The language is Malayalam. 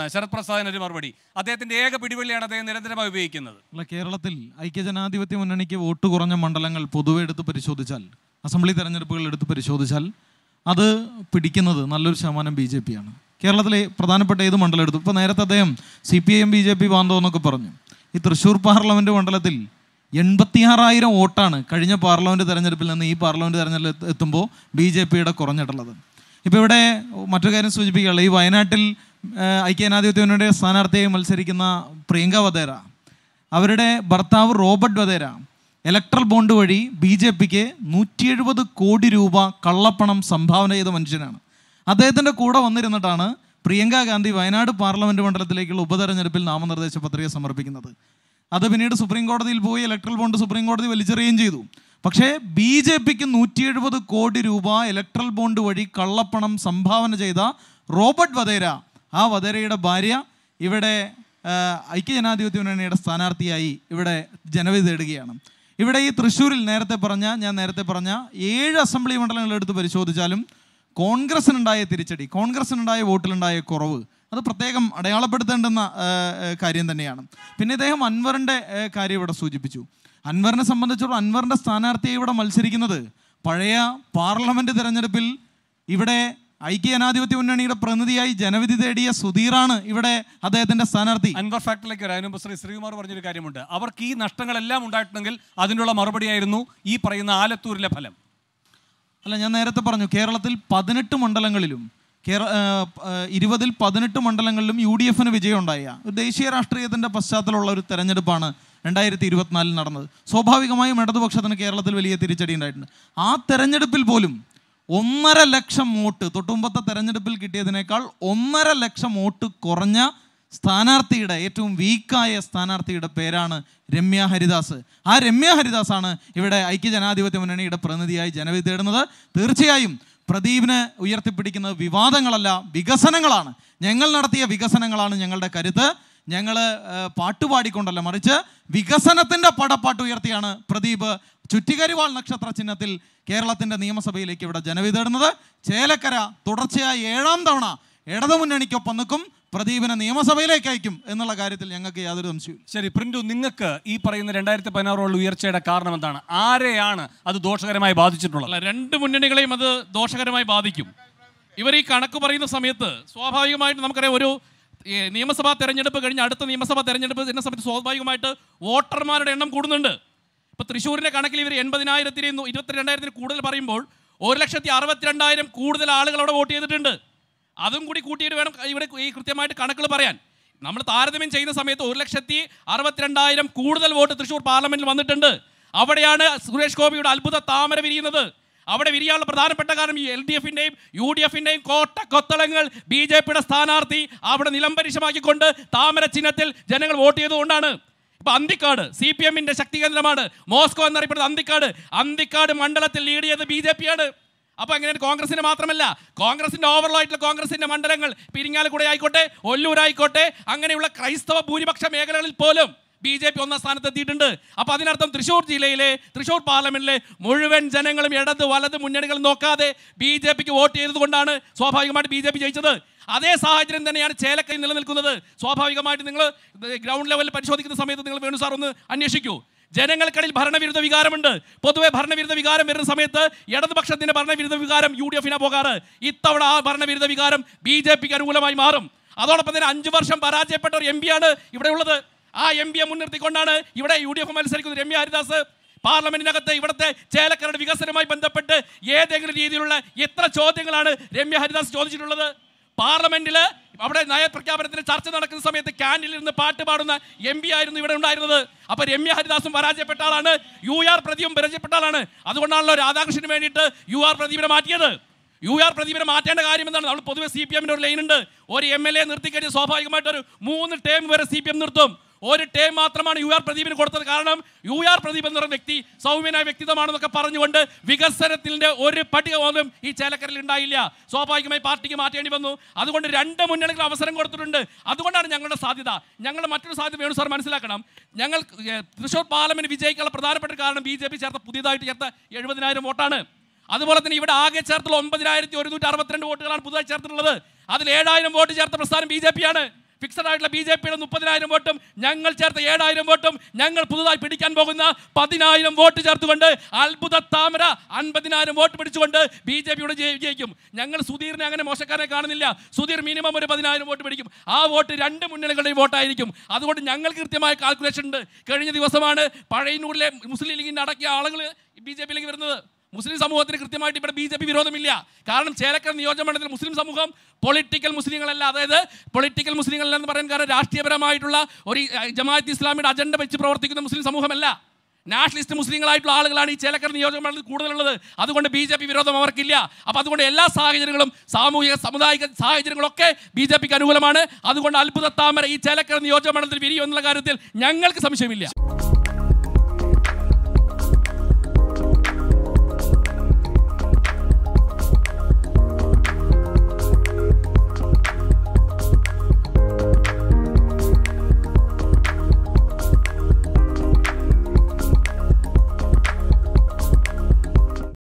നമ്മുടെ ശരത് പ്രസാദിന് ഒരു മറുപടി അദ്ദേഹത്തിന്റെ ഏക പിടിവള്ളിയാണ് അദ്ദേഹം നിരന്തരമായി ഉപയോഗിക്കുന്നത് അല്ല കേരളത്തിൽ ഐക്യജനാധിപത്യ മുന്നണിക്ക് വോട്ട് കുറഞ്ഞ മണ്ഡലങ്ങൾ പൊതുവെ എടുത്ത് പരിശോധിച്ചാൽ അസംബ്ലി തെരഞ്ഞെടുപ്പുകൾ എടുത്ത് പരിശോധിച്ചാൽ അത് പിടിക്കുന്നത് നല്ലൊരു ശതമാനം ബി ജെ പിയാണ് കേരളത്തിലെ പ്രധാനപ്പെട്ട ഏത് മണ്ഡലം എടുത്തു ഇപ്പോൾ നേരത്തെ അദ്ദേഹം C P I M B J P ബാന്ധവം എന്നൊക്കെ പറഞ്ഞു ഈ തൃശ്ശൂർ പാർലമെൻറ്റ് മണ്ഡലത്തിൽ എൺപത്തിയാറായിരം വോട്ടാണ് കഴിഞ്ഞ പാർലമെൻറ്റ് തെരഞ്ഞെടുപ്പിൽ നിന്ന് ഈ പാർലമെൻറ്റ് തെരഞ്ഞെടുപ്പിൽ എത്തുമ്പോൾ ബി ജെ പിയുടെ കുറഞ്ഞിട്ടുള്ളത് ഇപ്പോൾ ഇവിടെ മറ്റൊരു കാര്യം സൂചിപ്പിക്കുകയുള്ളൂ ഈ വയനാട്ടിൽ ഐക്യജനാധിപത്യമുന്നണിയുടെ സ്ഥാനാർത്ഥിയായി മത്സരിക്കുന്ന പ്രിയങ്ക വധേര അവരുടെ ഭർത്താവ് റോബർട്ട് വധേര ഇലക്ട്രൽ ബോണ്ട് വഴി ബി ജെ പിക്ക് നൂറ്റി എഴുപത് കോടി രൂപ കള്ളപ്പണം സംഭാവന ചെയ്ത മനുഷ്യനാണ് അദ്ദേഹത്തിൻ്റെ കൂടെ വന്നിരുന്നിട്ടാണ് പ്രിയങ്ക ഗാന്ധി വയനാട് പാർലമെൻറ്റ് മണ്ഡലത്തിലേക്കുള്ള ഉപതെരഞ്ഞെടുപ്പിൽ നാമനിർദ്ദേശ പത്രിക സമർപ്പിക്കുന്നത് അത് പിന്നീട് സുപ്രീം കോടതിയിൽ പോയി ഇലക്ട്രൽ ബോണ്ട് സുപ്രീം കോടതി വലിച്ചെറിയുകയും ചെയ്തു പക്ഷേ ബി ജെ പിക്ക് നൂറ്റി എഴുപത് കോടി രൂപ ഇലക്ട്രൽ ബോണ്ട് വഴി കള്ളപ്പണം സംഭാവന ചെയ്ത റോബർട്ട് വധേര ആ വധരയുടെ ഭാര്യ ഇവിടെ ഐക്യജനാധിപത്യ മുന്നണിയുടെ സ്ഥാനാർത്ഥിയായി ഇവിടെ ജനവിധി തേടുകയാണ് ഇവിടെ ഈ തൃശ്ശൂരിൽ നേരത്തെ പറഞ്ഞ ഞാൻ നേരത്തെ പറഞ്ഞ ഏഴ് അസംബ്ലി മണ്ഡലങ്ങളെടുത്ത് പരിശോധിച്ചാലും കോൺഗ്രസിനുണ്ടായ തിരിച്ചടി കോൺഗ്രസിനുണ്ടായ വോട്ടിലുണ്ടായ കുറവ് അത് പ്രത്യേകം അടയാളപ്പെടുത്തേണ്ടുന്ന കാര്യം തന്നെയാണ് പിന്നെ ഇദ്ദേഹം അൻവറിൻ്റെ കാര്യം ഇവിടെ സൂചിപ്പിച്ചു അൻവറിനെ സംബന്ധിച്ചിടത്തോളം അൻവറിൻ്റെ സ്ഥാനാർത്ഥിയെ ഇവിടെ മത്സരിക്കുന്നത് പഴയ പാർലമെൻറ്റ് തിരഞ്ഞെടുപ്പിൽ ഇവിടെ ഐക്യ ജനാധിപത്യ മുന്നണിയുടെ പ്രതിനിധിയായി ജനവിധി തേടിയ സുധീറാണ് ഇവിടെ അദ്ദേഹത്തിന്റെ സ്ഥാനാർത്ഥി അൻവർ ഫാക്ടറിലേക്ക് വരാൻ മുമ്പ് ശ്രീ ശ്രീകുമാർ പറഞ്ഞൊരു കാര്യമുണ്ട് അവർക്ക് ഈ നഷ്ടങ്ങളെല്ലാം ഉണ്ടായിട്ടുണ്ടെങ്കിൽ അതിനുള്ള മറുപടിയായിരുന്നു ഈ പറയുന്ന ആലത്തൂരിലെ ഫലം അല്ല ഞാൻ നേരത്തെ പറഞ്ഞു കേരളത്തിൽ പതിനെട്ട് മണ്ഡലങ്ങളിലും കേരള ഇരുപതിൽ പതിനെട്ട് മണ്ഡലങ്ങളിലും യു ഡി എഫിന് വിജയമുണ്ടായ ഒരു ദേശീയ രാഷ്ട്രീയത്തിൻ്റെ പശ്ചാത്തലമുള്ള ഒരു തെരഞ്ഞെടുപ്പാണ് രണ്ടായിരത്തി ഇരുപത്തിനാലിൽ നടന്നത് സ്വാഭാവികമായും ഇടതുപക്ഷത്തിന് കേരളത്തിൽ വലിയ തിരിച്ചടി ഉണ്ടായിട്ടുണ്ട് ആ തെരഞ്ഞെടുപ്പിൽ പോലും ഒന്നര ലക്ഷം വോട്ട് തൊട്ടുമ്പത്തെ തെരഞ്ഞെടുപ്പിൽ കിട്ടിയതിനേക്കാൾ ഒന്നര ലക്ഷം വോട്ട് കുറഞ്ഞ സ്ഥാനാർത്ഥിയുടെ ഏറ്റവും വീക്കായ സ്ഥാനാർത്ഥിയുടെ പേരാണ് രമ്യ ഹരിദാസ് ആ രമ്യ ഹരിദാസാണ് ഇവിടെ ഐക്യ ജനാധിപത്യ മുന്നണിയുടെ പ്രതിനിധിയായി ജനവിധി തേടുന്നത് തീർച്ചയായും പ്രദീപിനെ ഉയർത്തിപ്പിടിക്കുന്നത് വിവാദങ്ങളല്ല വികസനങ്ങളാണ് ഞങ്ങൾ നടത്തിയ വികസനങ്ങളാണ് ഞങ്ങളുടെ കരുത്ത് ഞങ്ങൾ പാട്ടുപാടിക്കൊണ്ടല്ല മറിച്ച് വികസനത്തിൻ്റെ പടപ്പാട്ട് ഉയർത്തിയാണ് പ്രദീപ് ചുറ്റികരിവാൾ നക്ഷത്ര ചിഹ്നത്തിൽ കേരളത്തിൻ്റെ നിയമസഭയിലേക്ക് ഇവിടെ ജനവിതേടുന്നത് ചേലക്കര തുടർച്ചയായി ഏഴാം തവണ ഇടതുമുന്നണിക്കൊപ്പം നിൽക്കും പ്രദീപിനെ നിയമസഭയിലേക്ക് അയക്കും എന്നുള്ള കാര്യത്തിൽ ഞങ്ങൾക്ക് യാതൊരു സംശയവും ശരി പ്രിന്റു നിങ്ങൾക്ക് ഈ പറയുന്ന രണ്ടായിരത്തി പതിനാറോളം ഉയർച്ചയുടെ കാരണം എന്താണ് ആരെയാണ് അത് ദോഷകരമായി ബാധിച്ചിട്ടുള്ളത് രണ്ട് മുന്നണികളെയും അത് ദോഷകരമായി ബാധിക്കും ഇവർ ഈ കണക്ക് പറയുന്ന സമയത്ത് സ്വാഭാവികമായിട്ട് നമുക്കറിയാം ഒരു നിയമസഭാ തെരഞ്ഞെടുപ്പ് കഴിഞ്ഞ് അടുത്ത നിയമസഭാ തെരഞ്ഞെടുപ്പ് എന്നെ സംബന്ധിച്ച് സ്വാഭാവികമായിട്ട് വോട്ടർമാരുടെ എണ്ണം കൂടുന്നുണ്ട് അപ്പോൾ തൃശ്ശൂരിൻ്റെ കണക്കിൽ ഇവർ എൺപതിനായിരത്തിന് ഇരുപത്തിരണ്ടായിരത്തിന് കൂടുതൽ പറയുമ്പോൾ ഒരു ലക്ഷത്തി അറുപത്തിരണ്ടായിരം കൂടുതൽ ആളുകൾ അവിടെ വോട്ട് ചെയ്തിട്ടുണ്ട് അതും കൂടി കൂട്ടിയിട്ട് വേണം ഇവിടെ ഈ കൃത്യമായിട്ട് കണക്കുകൾ പറയാൻ നമ്മൾ താരതമ്യം ചെയ്യുന്ന സമയത്ത് ഒരു ലക്ഷത്തി അറുപത്തിരണ്ടായിരം കൂടുതൽ വോട്ട് തൃശ്ശൂർ പാർലമെന്റിൽ വന്നിട്ടുണ്ട് അവിടെയാണ് സുരേഷ് ഗോപിയുടെ അത്ഭുത താമര വിരിയുന്നത് അവിടെ വിരിയാനുള്ള പ്രധാനപ്പെട്ട കാരണം എൽ ഡി എഫിൻ്റെയും യു ഡി എഫിൻ്റെയും കോട്ട കൊത്തളങ്ങൾ ബി ജെ പിയുടെ സ്ഥാനാർത്ഥി അവിടെ നിലംപരിശമാക്കിക്കൊണ്ട് താമര ചിഹ്നത്തിൽ ജനങ്ങൾ വോട്ട് ചെയ്തുകൊണ്ടാണ് ഇപ്പൊ അന്തിക്കാട് സി പി എമ്മിന്റെ ശക്തി കേന്ദ്രമാണ് മോസ്കോ എന്നറിയപ്പെടുന്നത് അന്തിക്കാട് അന്തിക്കാട് മണ്ഡലത്തിൽ ലീഡ് ചെയ്ത് ബി ജെ പിയാണ് അപ്പോൾ എങ്ങനെയാണ് കോൺഗ്രസിന്റെ മാത്രമല്ല കോൺഗ്രസിന്റെ ഓവറോൾ ആയിട്ടുള്ള കോൺഗ്രസിന്റെ മണ്ഡലങ്ങൾ പിരിങ്ങാലക്കുട ആയിക്കോട്ടെ ഒല്ലൂരായിക്കോട്ടെ അങ്ങനെയുള്ള ക്രൈസ്തവ ഭൂരിപക്ഷ മേഖലകളിൽ പോലും ബി ജെ പി ഒന്നാം സ്ഥാനത്തെത്തിയിട്ടുണ്ട് അപ്പോൾ അതിനർത്ഥം തൃശ്ശൂർ ജില്ലയിലെ തൃശ്ശൂർ പാർലമെന്റിലെ മുഴുവൻ ജനങ്ങളും ഇടത് വലത് മുന്നണികളും നോക്കാതെ ബി ജെ പിക്ക് വോട്ട് ചെയ്തതുകൊണ്ടാണ് സ്വാഭാവികമായിട്ട് ബി ജെ പി ജയിച്ചത് അതേ സാഹചര്യം തന്നെയാണ് ചേലക്കയിൽ നിലനിൽക്കുന്നത് സ്വാഭാവികമായിട്ട് നിങ്ങൾ ഗ്രൗണ്ട് ലെവലിൽ പരിശോധിക്കുന്ന സമയത്ത് നിങ്ങൾ വേണു സാർ ഒന്ന് അന്വേഷിക്കൂ ജനങ്ങൾക്കിടയിൽ ഭരണവിരുദ്ധ വികാരമുണ്ട് പൊതുവെ ഭരണവിരുദ്ധ വികാരം വരുന്ന സമയത്ത് ഇടതുപക്ഷത്തിൻ്റെ ഭരണവിരുദ്ധ വികാരം യു ഡി എഫിനാ പോകാറ് ഇത്തവണ ആ ഭരണവിരുദ്ധ വികാരം ബി ജെ പിക്ക് അനുകൂലമായി മാറും അതോടൊപ്പം തന്നെ അഞ്ച് വർഷം പരാജയപ്പെട്ട ഒരു എം പിയാണ് ഇവിടെയുള്ളത് ആ എം പിയെ മുൻനിർത്തിക്കൊണ്ടാണ് ഇവിടെ യു ഡി എഫ് മത്സരിക്കുന്നത് രമ്യ ഹരിദാസ് പാർലമെന്റിനകത്ത് ഇവിടുത്തെ ചേലക്കരുടെ വികസനവുമായി ബന്ധപ്പെട്ട് ഏതെങ്കിലും രീതിയിലുള്ള എത്ര ചോദ്യങ്ങളാണ് രമ്യ ഹരിദാസ് ചോദിച്ചിട്ടുള്ളത് പാർലമെന്റിൽ അവിടെ നയപ്രഖ്യാപനത്തിന് ചർച്ച നടക്കുന്ന സമയത്ത് ക്യാൻഡിൽ ഇരുന്ന് പാട്ട് പാടുന്ന എം പി ആയിരുന്നു ഇവിടെ ഉണ്ടായിരുന്നത് അപ്പോൾ രമ്യ ഹരിദാസും പരാജയപ്പെട്ട ആളാണ് യു ആർ പ്രദീപും പരാജയപ്പെട്ട ആളാണ് അതുകൊണ്ടാണല്ലോ രാധാകൃഷ്ണന് വേണ്ടിയിട്ട് യു ആർ പ്രദീപിനെ മാറ്റിയത് യു ആർ പ്രദീപിനെ മാറ്റേണ്ട കാര്യം എന്താണ് നമ്മൾ പൊതുവെ സി പി എമ്മിൻ്റെ ഒരു ലൈനുണ്ട് ഒരു എം എൽ എ നിർത്തിക്കഴിഞ്ഞാൽ സ്വാഭാവികമായിട്ട് ഒരു മൂന്ന് ടേം വരെ സി പി എം നിർത്തും ഒരു ടേം മാത്രമാണ് യു ആർ പ്രദീപിന് കൊടുത്തത് കാരണം യു ആർ പ്രദീപ് എന്ന പറയുന്ന വ്യക്തി സൗമ്യനായ വ്യക്തിത്വമാണെന്നൊക്കെ പറഞ്ഞുകൊണ്ട് വികസനത്തിൻ്റെ ഒരു പട്ടിക പോലും ഈ ചേലക്കരയിൽ ഉണ്ടായില്ല സ്വാഭാവികമായി പാർട്ടിക്ക് മാറ്റേണ്ടി വന്നു അതുകൊണ്ട് രണ്ട് മുന്നണികൾ അവസരം കൊടുത്തിട്ടുണ്ട് അതുകൊണ്ടാണ് ഞങ്ങളുടെ സാധ്യത ഞങ്ങളുടെ മറ്റൊരു സാധ്യത വേണു സാർ മനസ്സിലാക്കണം ഞങ്ങൾ തൃശ്ശൂർ പാർലമെന്റ് വിജയിക്കാനുള്ള പ്രധാനപ്പെട്ട കാരണം ബി ജെ പി ചേർത്ത പുതിയതായിട്ട് ചേർത്ത എഴുപതിനായിരം വോട്ടാണ് അതുപോലെ തന്നെ ഇവിടെ ആകെ ചേർത്തുള്ള ഒമ്പതിനായിരത്തി ഒരുന്നൂറ്റി അറുപത്തിരണ്ട് വോട്ടുകളാണ് പുതുതായി ചേർത്തിട്ടുള്ളത് അതിൽ ഏഴായിരം വോട്ട് ചേർത്ത പ്രസ്ഥാനം ബി ജെ ആണ് ഫിക്സഡ് ആയിട്ടുള്ള ബി ജെ പിയുടെ മുപ്പതിനായിരം വോട്ടും ഞങ്ങൾ ചേർത്ത ഏഴായിരം വോട്ടും ഞങ്ങൾ പുതുതായി പിടിക്കാൻ പോകുന്ന പതിനായിരം വോട്ട് ചേർത്തുകൊണ്ട് അത്ഭുത താമര അൻപതിനായിരം വോട്ട് പിടിച്ചുകൊണ്ട് ബി ജെ പിയുടെ വിജയിക്കും ഞങ്ങൾ സുധീറിനെ അങ്ങനെ മോശക്കാരെ കാണുന്നില്ല സുധീർ മിനിമം ഒരു പതിനായിരം വോട്ട് പിടിക്കും ആ വോട്ട് രണ്ട് മുന്നണികളുടെ വോട്ടായിരിക്കും അതുകൊണ്ട് ഞങ്ങൾ കൃത്യമായ കാൽക്കുലേഷൻ ഉണ്ട് കഴിഞ്ഞ ദിവസമാണ് പഴയനൂരിലെ മുസ്ലിം ലീഗിൻ്റെ അടക്കിയ ആളുകൾ ബി ജെ പിയിലേക്ക് വരുന്നത് മുസ്ലിം സമൂഹത്തിന് കൃത്യമായിട്ട് ഇവിടെ ബി ജെ പി വിരോധമില്ല കാരണം ചേലക്കര നിയോജക മണ്ഡലത്തിൽ മുസ്ലിം സമൂഹം പൊളിറ്റിക്കൽ മുസ്ലിങ്ങളല്ല അതായത് പൊളിറ്റിക്കൽ മുസ്ലിങ്ങളല്ല എന്ന് പറയാൻ കാരണം രാഷ്ട്രീയപരമായിട്ടുള്ള ഒരു ജമാഅത്ത് ഇസ്ലാമിയുടെ അജണ്ട വെച്ച് പ്രവർത്തിക്കുന്ന മുസ്ലിം സമൂഹമല്ല നാഷണലിസ്റ്റ് മുസ്ലിങ്ങളായിട്ടുള്ള ആളുകളാണ് ഈ ചേലക്കര നിയോജക മണ്ഡലത്തിൽ കൂടുതലുള്ളത് അതുകൊണ്ട് ബി ജെ പി വിരോധം അവർക്കില്ല അപ്പോൾ അതുകൊണ്ട് എല്ലാ സാഹചര്യങ്ങളും സാമൂഹിക സാമുദായിക സാഹചര്യങ്ങളൊക്കെ ബി ജെ പിക്ക് അനുകൂലമാണ് അതുകൊണ്ട് അത്ഭുത താമര ഈ ചേലക്കര നിയോജക മണ്ഡലത്തിൽ വിരിയുമെന്നുള്ള കാര്യത്തിൽ ഞങ്ങൾക്ക് സംശയമില്ല